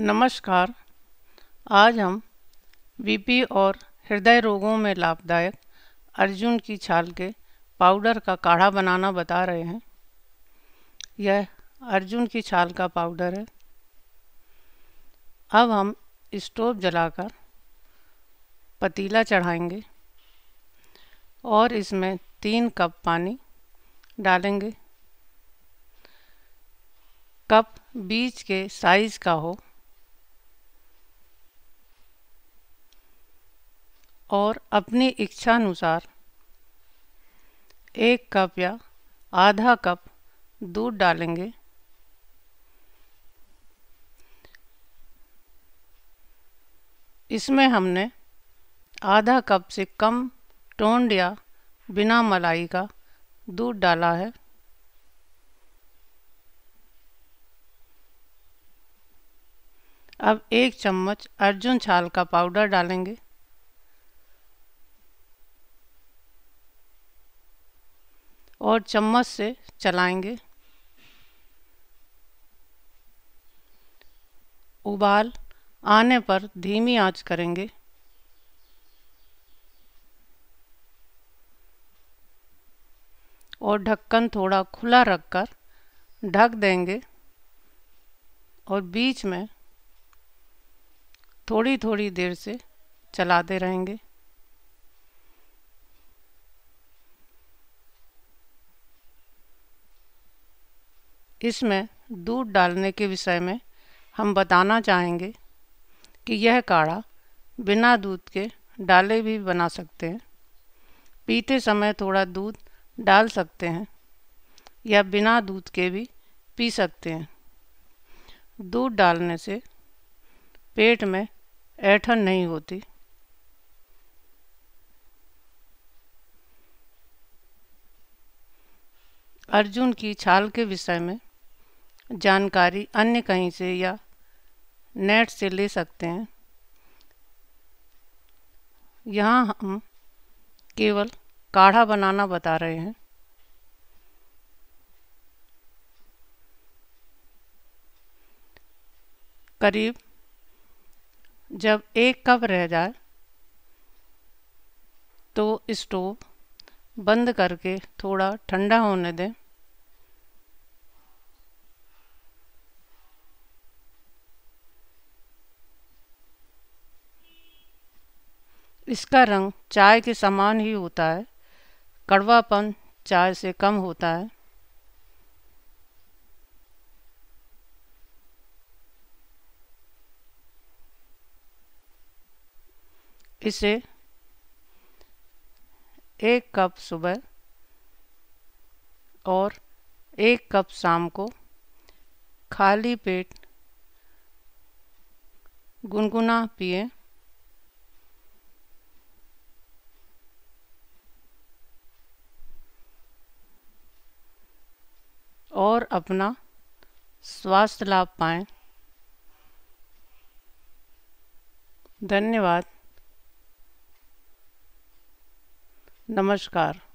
नमस्कार आज हम बीपी और हृदय रोगों में लाभदायक अर्जुन की छाल के पाउडर का काढ़ा बनाना बता रहे हैं यह अर्जुन की छाल का पाउडर है अब हम स्टोव जलाकर पतीला चढ़ाएंगे और इसमें तीन कप पानी डालेंगे कप बीज के साइज का हो और अपनी इच्छानुसार एक कप या आधा कप दूध डालेंगे इसमें हमने आधा कप से कम टोंड या बिना मलाई का दूध डाला है अब एक चम्मच अर्जुन छाल का पाउडर डालेंगे और चम्मच से चलाएंगे उबाल आने पर धीमी आंच करेंगे और ढक्कन थोड़ा खुला रखकर ढक देंगे और बीच में थोड़ी थोड़ी देर से चलाते रहेंगे इसमें दूध डालने के विषय में हम बताना चाहेंगे कि यह काढ़ा बिना दूध के डाले भी बना सकते हैं पीते समय थोड़ा दूध डाल सकते हैं या बिना दूध के भी पी सकते हैं दूध डालने से पेट में ऐठन नहीं होती अर्जुन की छाल के विषय में जानकारी अन्य कहीं से या नेट से ले सकते हैं यहाँ हम केवल काढ़ा बनाना बता रहे हैं करीब जब एक कप रह जाए तो स्टोव बंद करके थोड़ा ठंडा होने दें इसका रंग चाय के समान ही होता है कड़वापन चाय से कम होता है इसे एक कप सुबह और एक कप शाम को खाली पेट गुनगुना पिए और अपना स्वास्थ्य लाभ पाएं धन्यवाद नमस्कार